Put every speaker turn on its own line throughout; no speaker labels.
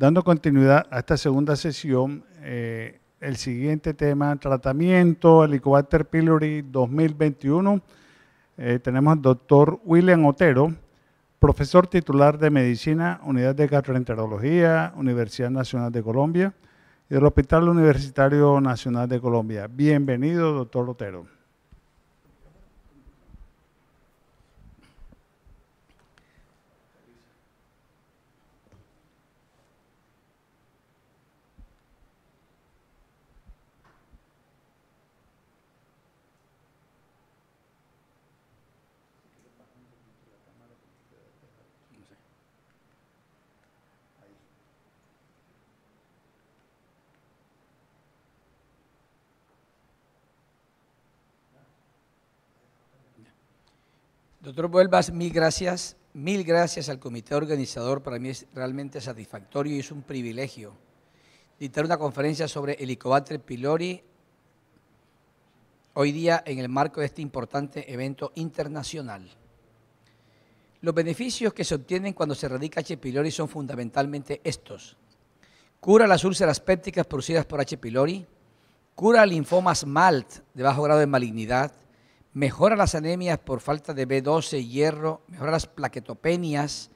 Dando continuidad a esta segunda sesión, eh, el siguiente tema, tratamiento, Helicobacter pylori 2021, eh, tenemos al doctor William Otero, profesor titular de Medicina, Unidad de Gastroenterología, Universidad Nacional de Colombia y del Hospital Universitario Nacional de Colombia. Bienvenido, doctor Otero. Doctor Vuelvas, mil gracias. Mil gracias al comité organizador. Para mí es realmente satisfactorio y es un privilegio dictar una conferencia sobre Helicobacter pylori hoy día en el marco de este importante evento internacional. Los beneficios que se obtienen cuando se erradica H. pylori son fundamentalmente estos. Cura las úlceras pépticas producidas por H. pylori, cura linfomas MALT de bajo grado de malignidad, mejora las anemias por falta de B12, hierro, mejora las plaquetopenias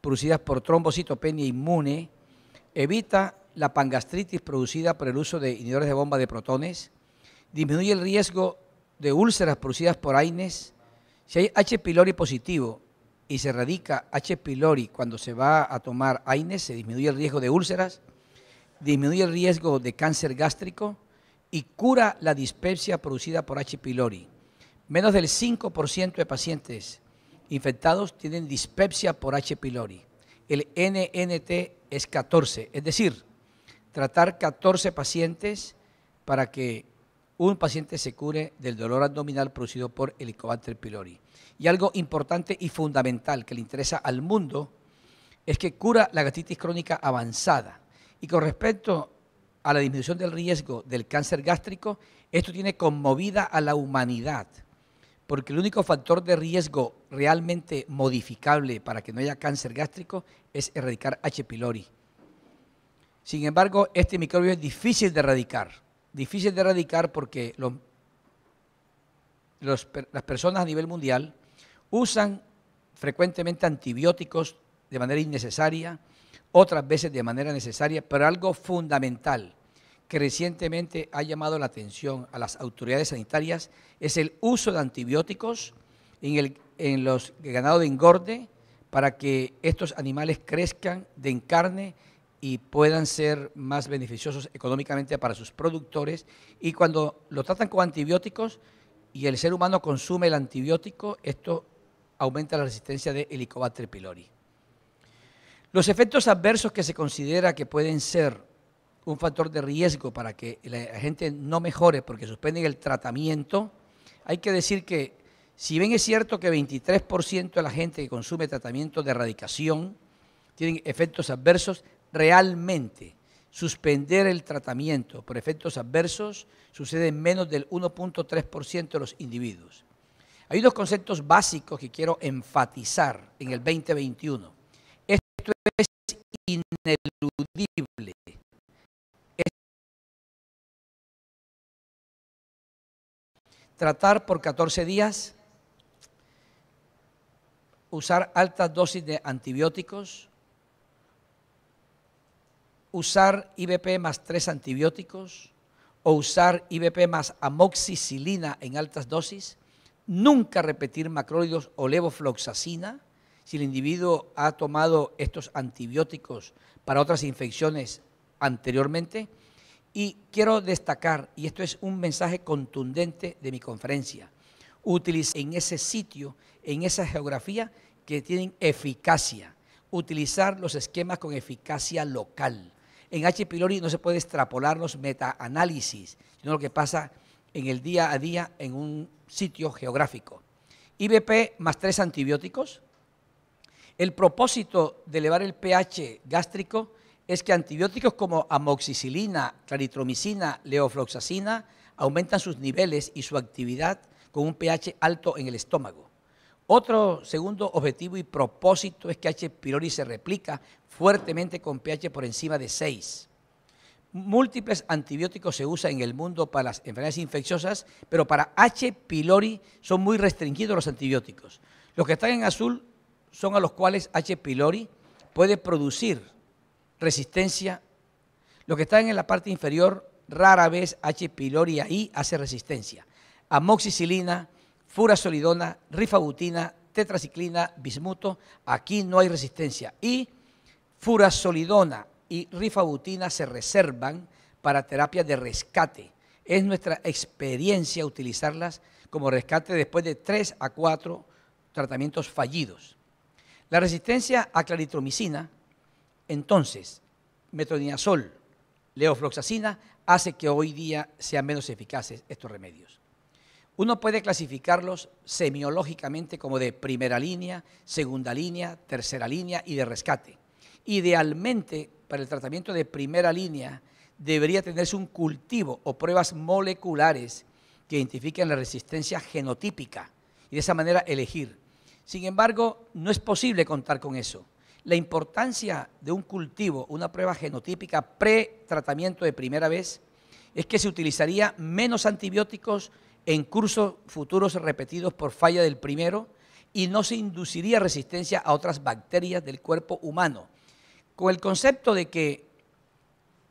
producidas por trombocitopenia inmune, evita la pangastritis producida por el uso de inhibidores de bomba de protones, disminuye el riesgo de úlceras producidas por AINES. Si hay H. pylori positivo y se erradica H. pylori cuando se va a tomar AINES, se disminuye el riesgo de úlceras, disminuye el riesgo de cáncer gástrico y cura la dispepsia producida por H. pylori. Menos del 5% de pacientes infectados tienen dispepsia por H. pylori. El NNT es 14, es decir, tratar 14 pacientes para que un paciente se cure del dolor abdominal producido por Helicobacter pylori. Y algo importante y fundamental que le interesa al mundo es que cura la gastritis crónica avanzada. Y con respecto a la disminución del riesgo del cáncer gástrico, esto tiene conmovida a la humanidad porque el único factor de riesgo realmente modificable para que no haya cáncer gástrico es erradicar H. pylori. Sin embargo, este microbio es difícil de erradicar, difícil de erradicar porque las personas a nivel mundial usan frecuentemente antibióticos de manera innecesaria, otras veces de manera necesaria, pero algo fundamental, que recientemente ha llamado la atención a las autoridades sanitarias es el uso de antibióticos en, el, los ganados de engorde para que estos animales crezcan, en carne y puedan ser más beneficiosos económicamente para sus productores. Y cuando lo tratan con antibióticos y el ser humano consume el antibiótico, esto aumenta la resistencia de Helicobacter pylori. Los efectos adversos que se considera que pueden ser un factor de riesgo para que la gente no mejore porque suspenden el tratamiento, hay que decir que si bien es cierto que 23% de la gente que consume tratamiento de erradicación tienen efectos adversos, realmente suspender el tratamiento por efectos adversos sucede en menos del 1.3% de los individuos. Hay dos conceptos básicos que quiero enfatizar en el 2021. Esto es ineludible. tratar por 14 días, usar altas dosis de antibióticos, usar IBP más 3 antibióticos o usar IBP más amoxicilina en altas dosis, nunca repetir macrólidos o levofloxacina si el individuo ha tomado estos antibióticos para otras infecciones anteriormente y quiero destacar, y esto es un mensaje contundente de mi conferencia, utilizar en ese sitio, en esa geografía que tienen eficacia, utilizar los esquemas con eficacia local. En H. pylori no se puede extrapolar los metaanálisis, sino lo que pasa en el día a día en un sitio geográfico. IBP más tres antibióticos. El propósito de elevar el pH gástrico es que antibióticos como amoxicilina, claritromicina, leofloxacina aumentan sus niveles y su actividad con un pH alto en el estómago. Otro segundo objetivo y propósito es que H. pylori se replica fuertemente con pH por encima de 6. Múltiples antibióticos se usan en el mundo para las enfermedades infecciosas, pero para H. pylori son muy restringidos los antibióticos. Los que están en azul son a los cuales H. pylori puede producir resistencia. lo que está en la parte inferior, rara vez H. pylori ahí hace resistencia. Amoxicilina, furasolidona, rifabutina, tetraciclina, bismuto, aquí no hay resistencia. Y furasolidona y rifabutina se reservan para terapias de rescate. Es nuestra experiencia utilizarlas como rescate después de 3 a 4 tratamientos fallidos. La resistencia a claritromicina entonces, metronidazol, leofloxacina, hace que hoy día sean menos eficaces estos remedios. Uno puede clasificarlos semiológicamente como de primera línea, segunda línea, tercera línea y de rescate. Idealmente, para el tratamiento de primera línea, debería tenerse un cultivo o pruebas moleculares que identifiquen la resistencia genotípica y de esa manera elegir. Sin embargo, no es posible contar con eso. La importancia de un cultivo, una prueba genotípica pre-tratamiento de primera vez, es que se utilizaría menos antibióticos en cursos futuros repetidos por falla del primero y no se induciría resistencia a otras bacterias del cuerpo humano. Con el concepto de que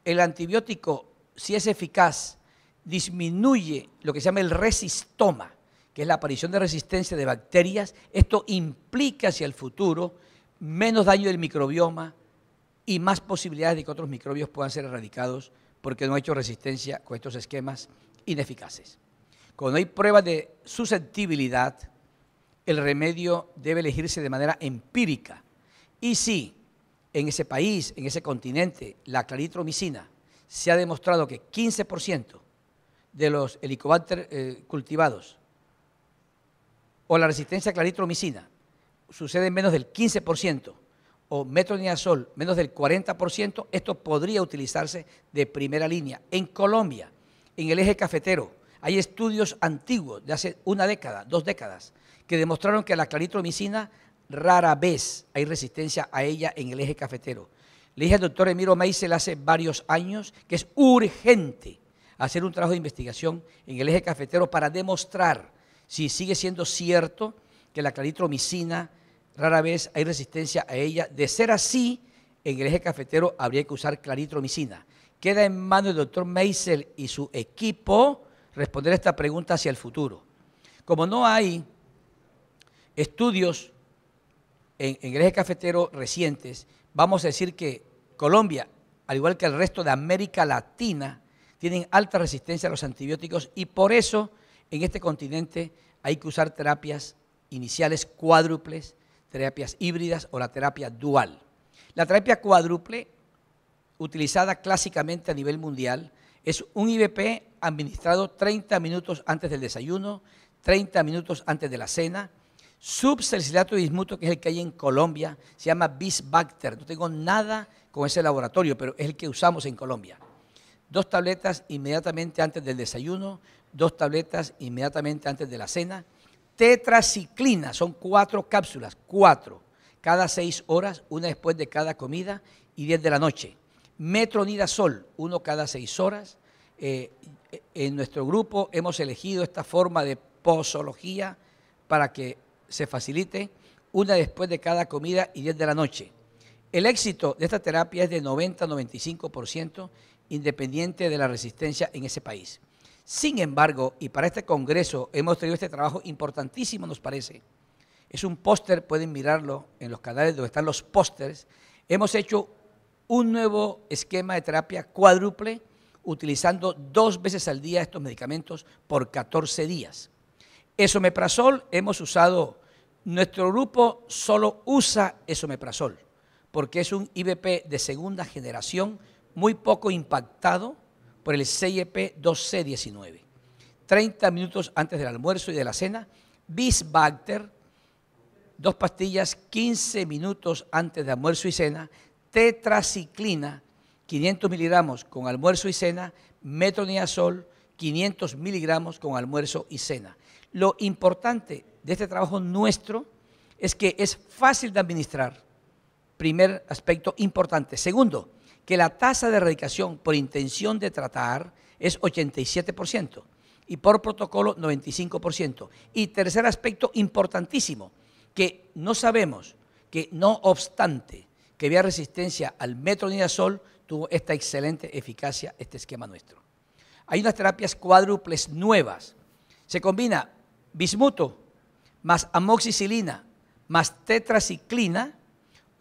el antibiótico, si es eficaz, disminuye lo que se llama el resistoma, que es la aparición de resistencia de bacterias, esto implica hacia el futuro menos daño del microbioma y más posibilidades de que otros microbios puedan ser erradicados porque no ha hecho resistencia con estos esquemas ineficaces. Cuando hay pruebas de susceptibilidad, el remedio debe elegirse de manera empírica. Y si en ese país, en ese continente, la claritromicina se ha demostrado que 15% de los helicobacter eh, cultivados o la resistencia a claritromicina sucede en menos del 15% o metronidazol menos del 40%, esto podría utilizarse de primera línea. En Colombia, en el eje cafetero, hay estudios antiguos de hace una década, dos décadas, que demostraron que la claritromicina rara vez hay resistencia a ella en el eje cafetero. Le dije al doctor Emiro Meisel hace varios años que es urgente hacer un trabajo de investigación en el eje cafetero para demostrar si sigue siendo cierto que la claritromicina rara vez hay resistencia a ella. De ser así, en el eje cafetero habría que usar claritromicina. Queda en manos del doctor Meisel y su equipo responder esta pregunta hacia el futuro. Como no hay estudios en, en el eje cafetero recientes, vamos a decir que Colombia, al igual que el resto de América Latina, tienen alta resistencia a los antibióticos y por eso en este continente hay que usar terapias iniciales cuádruples, terapias híbridas o la terapia dual. La terapia cuádruple, utilizada clásicamente a nivel mundial, es un IVP administrado 30 minutos antes del desayuno, 30 minutos antes de la cena. Subsalicilato de bismuto, que es el que hay en Colombia, se llama Bisbacter. No tengo nada con ese laboratorio, pero es el que usamos en Colombia. Dos tabletas inmediatamente antes del desayuno, dos tabletas inmediatamente antes de la cena tetraciclina, son cuatro cápsulas, cuatro, cada seis horas, una después de cada comida y diez de la noche. Metronidazol, uno cada seis horas. Eh, en nuestro grupo hemos elegido esta forma de posología para que se facilite, una después de cada comida y diez de la noche. El éxito de esta terapia es de 90-95%, independiente de la resistencia en ese país. Sin embargo, y para este Congreso hemos tenido este trabajo importantísimo, nos parece. Es un póster, pueden mirarlo en los canales donde están los pósters. Hemos hecho un nuevo esquema de terapia cuádruple utilizando dos veces al día estos medicamentos por 14 días. Esomeprazol hemos usado, nuestro grupo solo usa esomeprazol porque es un IVP de segunda generación muy poco impactado por el CEP 2C19. 30 minutos antes del almuerzo y de la cena, Bisbacter, dos pastillas 15 minutos antes de almuerzo y cena, tetraciclina, 500 miligramos con almuerzo y cena, metronidazol, 500 miligramos con almuerzo y cena. Lo importante de este trabajo nuestro es que es fácil de administrar. Primer aspecto importante. Segundo, que la tasa de erradicación por intención de tratar es 87% y por protocolo 95%. Y tercer aspecto importantísimo, que no sabemos que no obstante que había resistencia al metronidazol, tuvo esta excelente eficacia este esquema nuestro. Hay unas terapias cuádruples nuevas. Se combina bismuto más amoxicilina más tetraciclina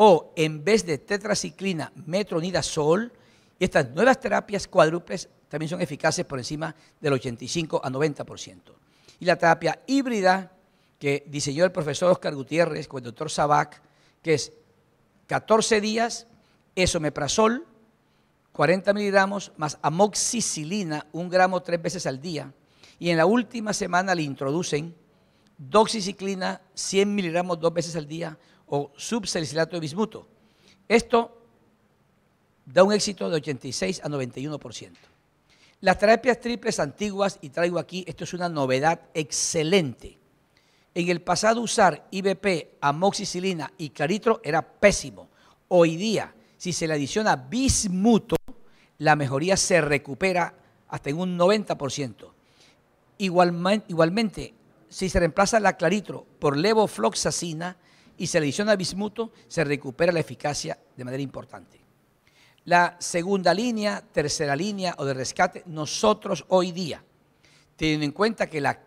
o en vez de tetraciclina, metronidazol, estas nuevas terapias cuádruples también son eficaces por encima del 85 a 90%. Y la terapia híbrida que diseñó el profesor Oscar Gutiérrez con el doctor Sabac, que es 14 días, esomeprazol, 40 miligramos, más amoxicilina, un gramo tres veces al día. Y en la última semana le introducen doxiciclina, 100 miligramos dos veces al día, o subsalicilato de bismuto. Esto da un éxito de 86 a 91%. Las terapias triples antiguas, y traigo aquí, esto es una novedad excelente. En el pasado usar IBP, amoxicilina y claritro era pésimo. Hoy día, si se le adiciona bismuto, la mejoría se recupera hasta en un 90%. Igualmente, si se reemplaza la claritro por levofloxacina, y se le adiciona bismuto, se recupera la eficacia de manera importante. La segunda línea, tercera línea o de rescate, nosotros hoy día, teniendo en cuenta que las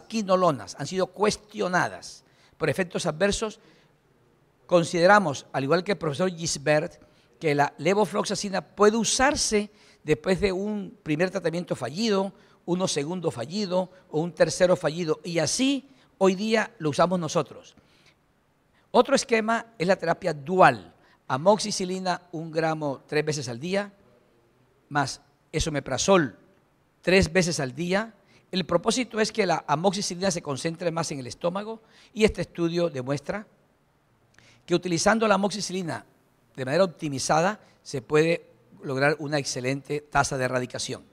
quinolonas han sido cuestionadas por efectos adversos, consideramos, al igual que el profesor Gisbert, que la levofloxacina puede usarse después de un primer tratamiento fallido, uno segundo fallido o un tercero fallido. Y así hoy día lo usamos nosotros. Otro esquema es la terapia dual. Amoxicilina, un gramo tres veces al día, más esomeprazol tres veces al día. El propósito es que la amoxicilina se concentre más en el estómago y este estudio demuestra que utilizando la amoxicilina de manera optimizada se puede lograr una excelente tasa de erradicación.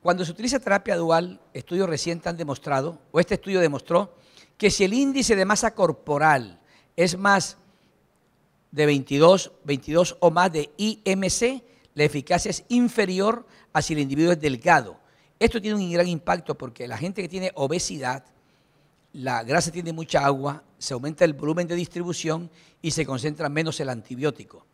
Cuando se utiliza terapia dual, estudios recientes han demostrado, o este estudio demostró, que si el índice de masa corporal es más de 22, 22 o más de IMC, la eficacia es inferior a si el individuo es delgado. Esto tiene un gran impacto porque la gente que tiene obesidad, la grasa tiene mucha agua, se aumenta el volumen de distribución y se concentra menos el antibiótico.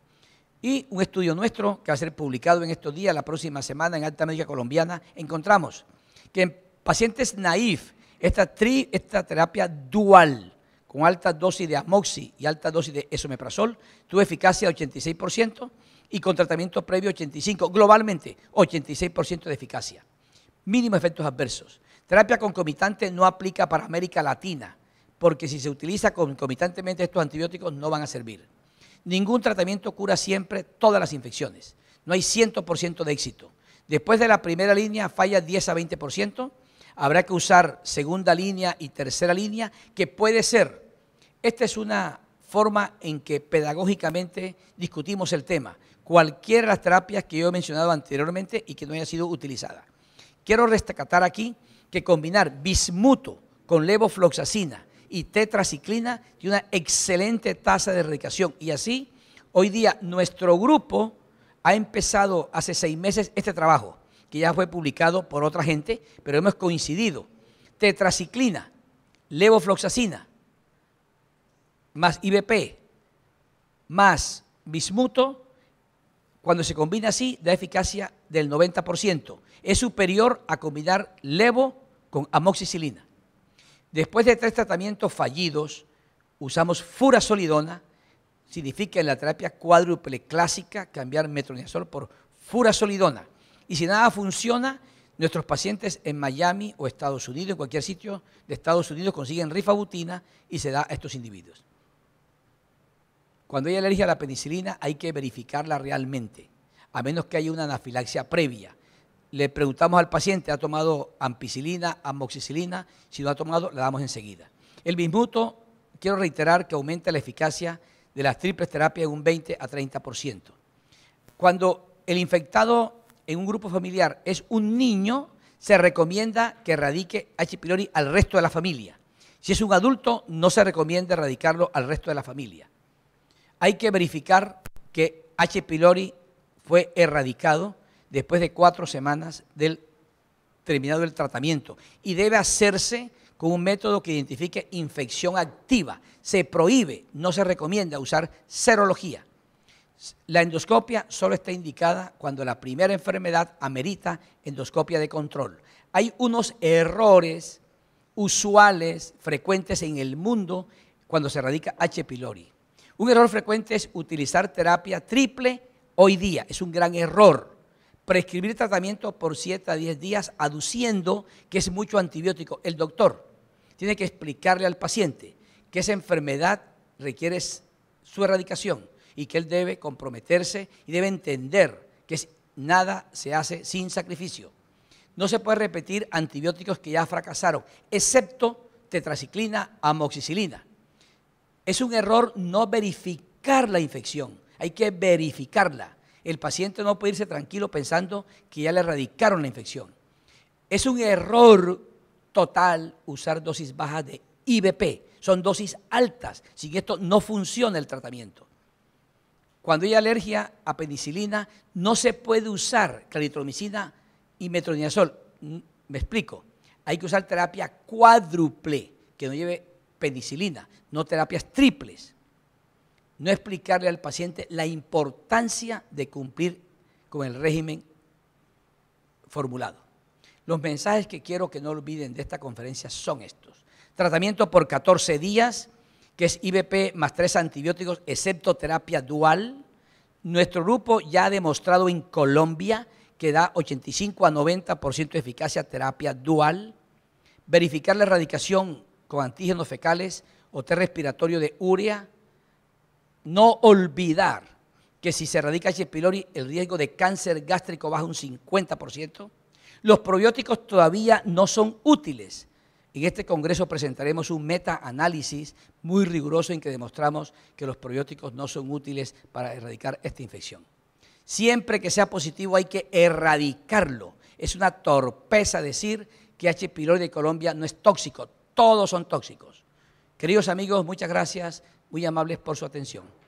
Y un estudio nuestro, que va a ser publicado en estos días, la próxima semana en Alta Médica Colombiana, encontramos que en pacientes naif, esta terapia dual con alta dosis de amoxi y alta dosis de esomeprazol, tuvo eficacia de 86% y con tratamiento previo 85%, globalmente 86% de eficacia. Mínimo efectos adversos. Terapia concomitante no aplica para América Latina, porque si se utiliza concomitantemente estos antibióticos no van a servir. Ningún tratamiento cura siempre todas las infecciones. No hay 100% de éxito. Después de la primera línea falla 10 a 20%. Habrá que usar segunda línea y tercera línea, que puede ser esta es una forma en que pedagógicamente discutimos el tema, cualquiera de las terapias que yo he mencionado anteriormente y que no haya sido utilizada. Quiero rescatar aquí que combinar bismuto con levofloxacina y tetraciclina tiene una excelente tasa de erradicación y así hoy día nuestro grupo ha empezado hace seis meses este trabajo que ya fue publicado por otra gente, pero hemos coincidido. Tetraciclina, levofloxacina, más IBP más bismuto, cuando se combina así, da eficacia del 90%. Es superior a combinar levo con amoxicilina. Después de tres tratamientos fallidos, usamos furasolidona, significa en la terapia cuádruple clásica cambiar metronidazol por furasolidona. Y si nada funciona, nuestros pacientes en Miami o Estados Unidos, en cualquier sitio de Estados Unidos, consiguen rifabutina y se da a estos individuos. Cuando hay alergia a la penicilina hay que verificarla realmente, a menos que haya una anafilaxia previa. Le preguntamos al paciente, ¿ha tomado ampicilina, amoxicilina? Si no ha tomado, la damos enseguida. El bismuto, quiero reiterar que aumenta la eficacia de las triples terapias en un 20 a 30%. Cuando el infectado en un grupo familiar es un niño, se recomienda que radique H. pylori al resto de la familia. Si es un adulto, no se recomienda erradicarlo al resto de la familia. Hay que verificar que H. pylori fue erradicado después de cuatro semanas del terminado el tratamiento y debe hacerse con un método que identifique infección activa. Se prohíbe, no se recomienda usar serología. La endoscopia solo está indicada cuando la primera enfermedad amerita endoscopia de control. Hay unos errores usuales, frecuentes en el mundo cuando se erradica H. pylori. Un error frecuente es utilizar terapia triple hoy día. Es un gran error. Prescribir tratamiento por 7 a 10 días aduciendo que es mucho antibiótico. El doctor tiene que explicarle al paciente que esa enfermedad requiere su erradicación y que él debe comprometerse y debe entender que nada se hace sin sacrificio. No se puede repetir antibióticos que ya fracasaron, excepto tetraciclina, amoxicilina. Es un error no verificar la infección, hay que verificarla. El paciente no puede irse tranquilo pensando que ya le erradicaron la infección. Es un error total usar dosis bajas de IBP, son dosis altas, sin esto no funciona el tratamiento. Cuando hay alergia a penicilina, no se puede usar claritromicina y metronidazol. Mm, me explico. Hay que usar terapia cuádruple, que no lleve penicilina, no terapias triples. No explicarle al paciente la importancia de cumplir con el régimen formulado. Los mensajes que quiero que no olviden de esta conferencia son estos. Tratamiento por 14 días, que es IBP más tres antibióticos, excepto terapia dual. Nuestro grupo ya ha demostrado en Colombia que da 85 a 90% de eficacia terapia dual. Verificar la erradicación con antígenos fecales o test respiratorio de urea. No olvidar que si se erradica H. pylori, el riesgo de cáncer gástrico baja un 50%. Los probióticos todavía no son útiles. En este Congreso presentaremos un meta-análisis muy riguroso en que demostramos que los probióticos no son útiles para erradicar esta infección. Siempre que sea positivo hay que erradicarlo. Es una torpeza decir que H. pylori de Colombia no es tóxico todos son tóxicos. Queridos amigos, muchas gracias, muy amables por su atención.